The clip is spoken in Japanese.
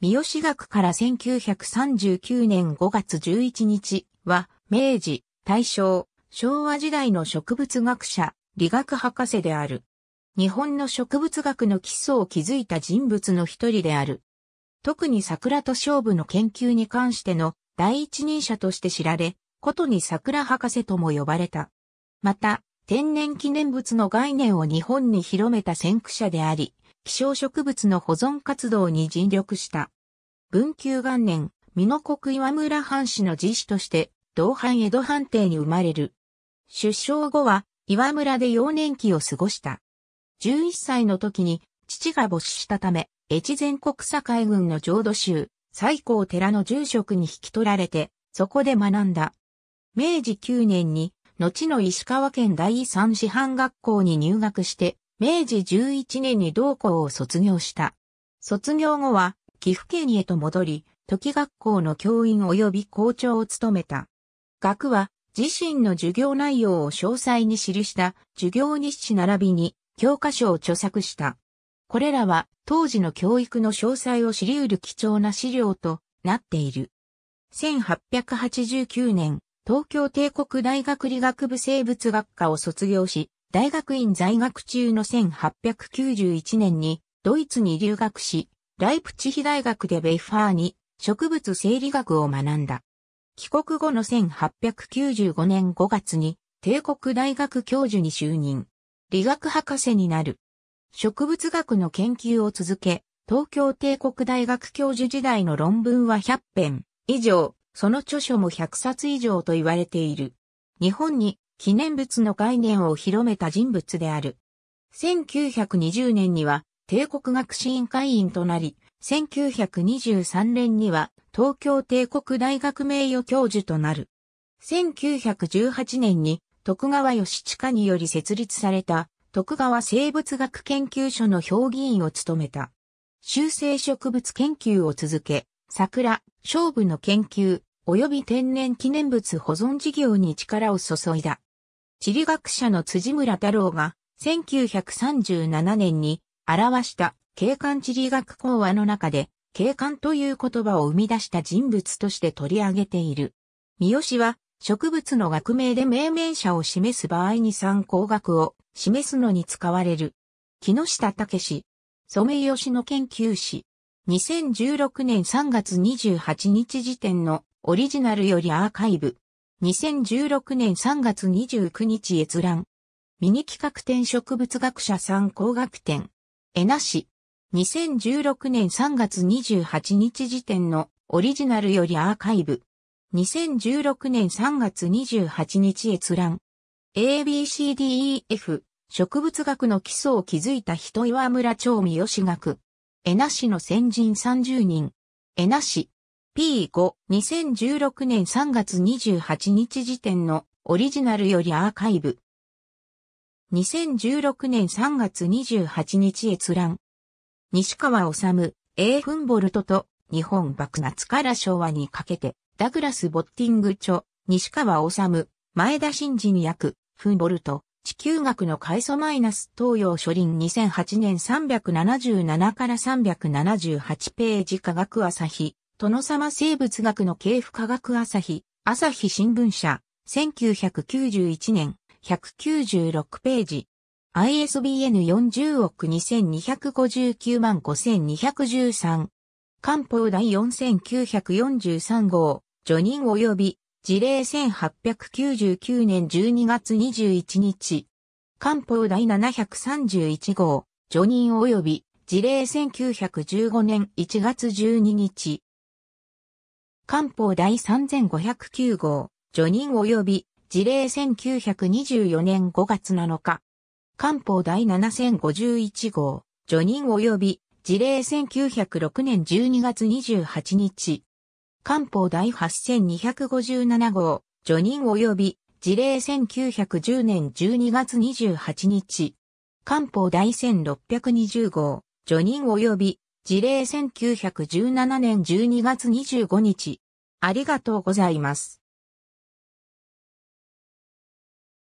三好学から1939年5月11日は、明治、大正、昭和時代の植物学者、理学博士である。日本の植物学の基礎を築いた人物の一人である。特に桜と勝負の研究に関しての第一人者として知られ、ことに桜博士とも呼ばれた。また、天然記念物の概念を日本に広めた先駆者であり、希少植物の保存活動に尽力した。文久元年、美濃国岩村藩士の自死として、同藩江戸藩邸に生まれる。出生後は、岩村で幼年期を過ごした。11歳の時に、父が没したため、越前国境軍の浄土宗、最高寺の住職に引き取られて、そこで学んだ。明治9年に、後の石川県第三師範学校に入学して、明治11年に同校を卒業した。卒業後は、岐阜県へと戻り、時学校の教員及び校長を務めた。学は、自身の授業内容を詳細に記した授業日誌並びに教科書を著作した。これらは当時の教育の詳細を知り得る貴重な資料となっている。1889年、東京帝国大学理学部生物学科を卒業し、大学院在学中の1891年にドイツに留学し、ライプチヒ大学でベイファーに植物生理学を学んだ。帰国後の1895年5月に帝国大学教授に就任。理学博士になる。植物学の研究を続け、東京帝国大学教授時代の論文は100編以上、その著書も100冊以上と言われている。日本に記念物の概念を広めた人物である。1920年には帝国学士院会員となり、1923年には東京帝国大学名誉教授となる。1918年に徳川義下により設立された徳川生物学研究所の評議員を務めた。修正植物研究を続け、桜、勝負の研究、及び天然記念物保存事業に力を注いだ。地理学者の辻村太郎が1937年に表した景観地理学講話の中で景観という言葉を生み出した人物として取り上げている。三好は植物の学名で命名者を示す場合に参考学を示すのに使われる。木下武史、ソメイヨシ研究史。2016年3月28日時点のオリジナルよりアーカイブ。2016年3月29日閲覧。ミニ企画展植物学者さん工学展。えなし。2016年3月28日時点のオリジナルよりアーカイブ。2016年3月28日閲覧。ABCDEF 植物学の基礎を築いた人岩村町三吉学。えなしの先人30人。えなし。P5、2016年3月28日時点のオリジナルよりアーカイブ。2016年3月28日閲覧。西川治、A フンボルトと日本幕末から昭和にかけて、ダグラス・ボッティング著、西川治、前田真二に役、フンボルト、地球学の階層マイナス東洋書林2008年377から378ページ科学朝日、殿様生物学の系譜科学朝日、朝日新聞社、1991年、196ページ。ISBN 40億2259万5213。漢方第4943号、除人及び、事例1899年12月21日。漢方第731号、除人及び、事例1915年1月12日。官報第3509号、除任及び事例1924年5月7日。官報第7051号、除任及び事例1906年12月28日。官報第8257号、除任及び事例1910年12月28日。官報第1620号、除任及び事例1917年12月25日。ありがとうございます。